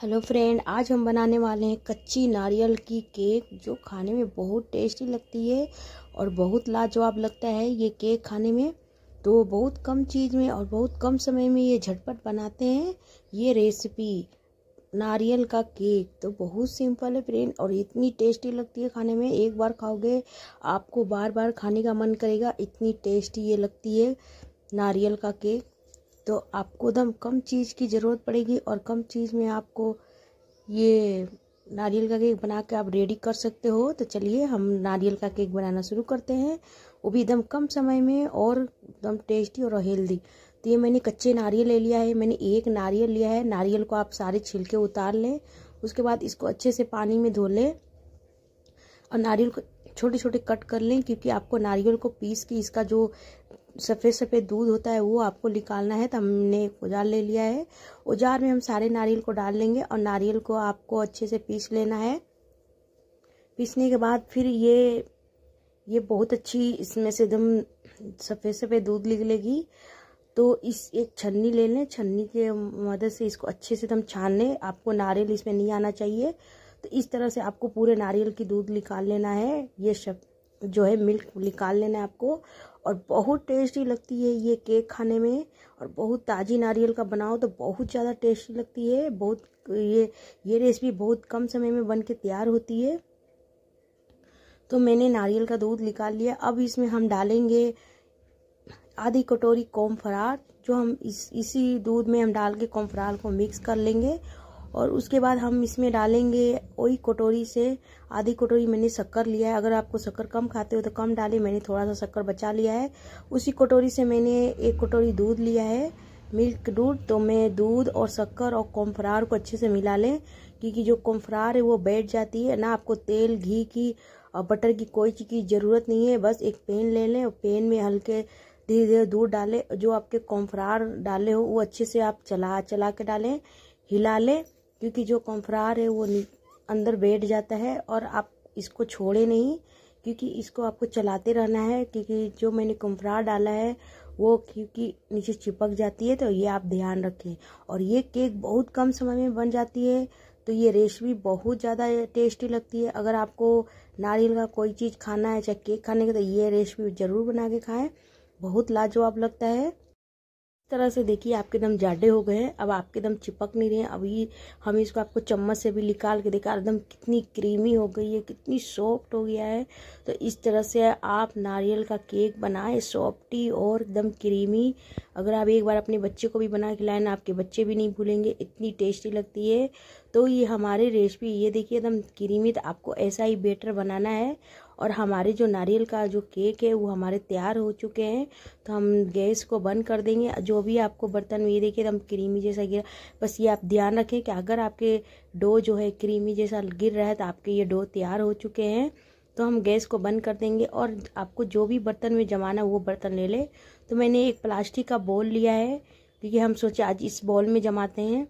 hello friend आज हम बनाने वाले हैं कच्ची नारियल की केक जो खाने में बहुत टेस्टी लगती है और बहुत लाजवाब लगता है ये केक खाने में तो बहुत कम चीज़ में और बहुत कम समय में ये झटपट बनाते हैं ये रेसिपी नारियल का केक तो बहुत सिंपल है फ्रेंड और इतनी टेस्टी लगती है खाने में एक बार खाओगे आपको बार बार खाने का मन करेगा इतनी टेस्टी ये लगती है नारियल का केक तो आपको एकदम कम चीज़ की ज़रूरत पड़ेगी और कम चीज़ में आपको ये नारियल का केक बना के आप रेडी कर सकते हो तो चलिए हम नारियल का केक बनाना शुरू करते हैं वो भी एकदम कम समय में और एकदम टेस्टी और हेल्दी तो ये मैंने कच्चे नारियल ले लिया है मैंने एक नारियल लिया है नारियल को आप सारे छिलके उतार लें उसके बाद इसको अच्छे से पानी में धो लें और नारियल को छोटे छोटे कट कर लें क्योंकि आपको नारियल को पीस के इसका जो सफ़ेद सफ़ेद दूध होता है वो आपको निकालना है तो हमने एक उजार ले लिया है उजार में हम सारे नारियल को डाल लेंगे और नारियल को आपको अच्छे से पीस लेना है पीसने के बाद फिर ये ये बहुत अच्छी इसमें से एकदम सफ़ेद सफ़ेद दूध निकलेगी तो इस एक छन्नी ले लें छन्नी के मदद से इसको अच्छे से एकदम छान लें आपको नारियल इसमें नहीं आना चाहिए तो इस तरह से आपको पूरे नारियल की दूध निकाल लेना है ये शब्द जो है मिल्क निकाल लेना है आपको और बहुत टेस्टी लगती है ये केक खाने में और बहुत ताज़ी नारियल का बनाओ तो बहुत ज़्यादा टेस्टी लगती है बहुत ये ये रेसिपी बहुत कम समय में बन के तैयार होती है तो मैंने नारियल का दूध निकाल लिया अब इसमें हम डालेंगे आधी कटोरी कोम जो हम इस इसी दूध में हम डाल के कोम फरार को मिक्स कर लेंगे और उसके बाद हम इसमें डालेंगे वही कटोरी से आधी कटोरी मैंने शक्कर लिया है अगर आपको शक्कर कम खाते हो तो कम डालें मैंने थोड़ा सा शक्कर बचा लिया है उसी कटोरी से मैंने एक कटोरी दूध लिया है मिल्क दूध तो मैं दूध और शक्कर और कॉम्फरार को अच्छे से मिला लें क्योंकि जो कॉम्फरार है वो बैठ जाती है ना आपको तेल घी की और बटर की कोई चीज़ की ज़रूरत नहीं है बस एक पेन ले लें और पेन में हल्के धीरे धीरे दूध डालें जो आपके कॉम्फरार डाले हो वो अच्छे से आप चला चला के डालें हिला लें क्योंकि जो कॉम्फरार है वो अंदर बैठ जाता है और आप इसको छोड़े नहीं क्योंकि इसको आपको चलाते रहना है क्योंकि जो मैंने कम्फरार डाला है वो क्योंकि नीचे चिपक जाती है तो ये आप ध्यान रखें और ये केक बहुत कम समय में बन जाती है तो ये रेसिपी बहुत ज़्यादा टेस्टी लगती है अगर आपको नारियल का कोई चीज़ खाना है चाहे केक खाने का तो ये रेसिपी ज़रूर बना के खाएँ बहुत लाजवाब लगता है तरह से देखिए आपके दम जाडे हो गए हैं अब आपके दम चिपक नहीं रहे हैं अभी हम इसको आपको चम्मच से भी निकाल के देखा एकदम कितनी क्रीमी हो गई है कितनी सॉफ्ट हो गया है तो इस तरह से आप नारियल का केक बनाएं सॉफ्टी और एकदम क्रीमी अगर आप एक बार अपने बच्चे को भी बना के लाए ना आपके बच्चे भी नहीं भूलेंगे इतनी टेस्टी लगती है तो ये हमारे रेसिपी ये देखिए एकदम क्रीमी तो आपको ऐसा ही बेटर बनाना है और हमारे जो नारियल का जो केक है वो हमारे तैयार हो चुके हैं तो हम गैस को बंद कर देंगे जो भी आपको बर्तन में ये देखिए एकदम क्रीमी जैसा गिरा बस ये आप ध्यान रखें कि अगर आपके डो जो है क्रीमी जैसा गिर रहा है तो आपके ये डो तैयार हो चुके हैं तो हम गैस को बंद कर देंगे और आपको जो भी बर्तन में जमाना वो बर्तन ले लें तो मैंने एक प्लास्टिक का बॉल लिया है क्योंकि हम सोचे आज इस बॉल में जमाते हैं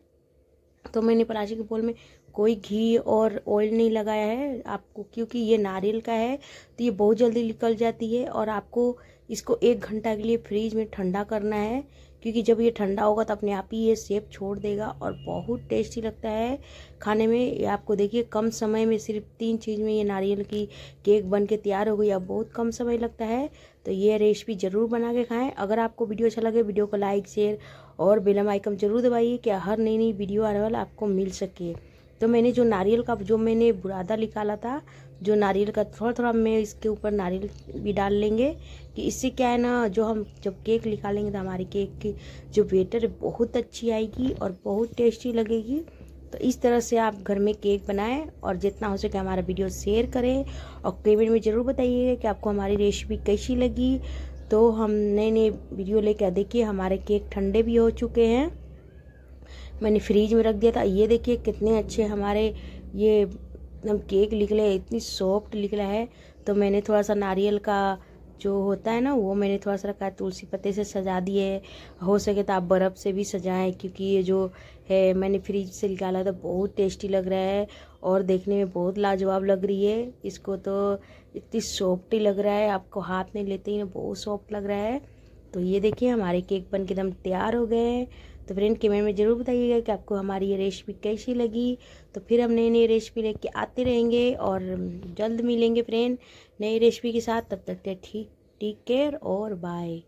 तो मैंने पराशे के बोल में कोई घी और ऑयल नहीं लगाया है आपको क्योंकि ये नारियल का है तो ये बहुत जल्दी निकल जाती है और आपको इसको एक घंटा के लिए फ्रिज में ठंडा करना है क्योंकि जब ये ठंडा होगा तो अपने आप ही ये सेब छोड़ देगा और बहुत टेस्टी लगता है खाने में आपको देखिए कम समय में सिर्फ तीन चीज़ में ये नारियल की केक बन के तैयार हो गई अब बहुत कम समय लगता है तो ये रेसिपी ज़रूर बना के खाएं अगर आपको वीडियो अच्छा लगे वीडियो को लाइक शेयर और बेलम आइकम जरूर दबाइए कि हर नई नई वीडियो आने वाला आपको मिल सके तो मैंने जो नारियल का जो मैंने बुरादा निकाला था जो नारियल का थोड़ा थोड़ा मैं इसके ऊपर नारियल भी डाल लेंगे कि इससे क्या है ना जो हम जब केक निकालेंगे तो हमारी केक की जो बेटर बहुत अच्छी आएगी और बहुत टेस्टी लगेगी तो इस तरह से आप घर में केक बनाएं और जितना हो सके हमारा वीडियो शेयर करें और कमेंट में ज़रूर बताइएगा कि आपको हमारी रेसिपी कैसी लगी तो हम नए नए वीडियो लेकर देखिए हमारे केक ठंडे भी हो चुके हैं मैंने फ्रीज में रख दिया था ये देखिए कितने अच्छे हमारे ये हम केक निकले इतनी सॉफ्ट निकला है तो मैंने थोड़ा सा नारियल का जो होता है ना वो मैंने थोड़ा सा रखा है तुलसी पत्ते से सजा दिए हो सके तो आप बर्फ़ से भी सजाएं क्योंकि ये जो है मैंने फ्रिज से निकाला था बहुत टेस्टी लग रहा है और देखने में बहुत लाजवाब लग रही है इसको तो इतनी सॉफ्ट ही लग रहा है आपको हाथ में लेते ही बहुत सॉफ्ट लग रहा है तो ये देखिए हमारे केक बन के एकदम तैयार हो गए हैं तो फ्रेंड कमेंट में ज़रूर बताइएगा कि आपको हमारी ये रेसिपी कैसी लगी तो फिर हम नई नई रेसिपी लेके आते रहेंगे और जल्द मिलेंगे फ्रेंड नई रेसिपी के साथ तब तक टेक ठीक टेक केयर और बाय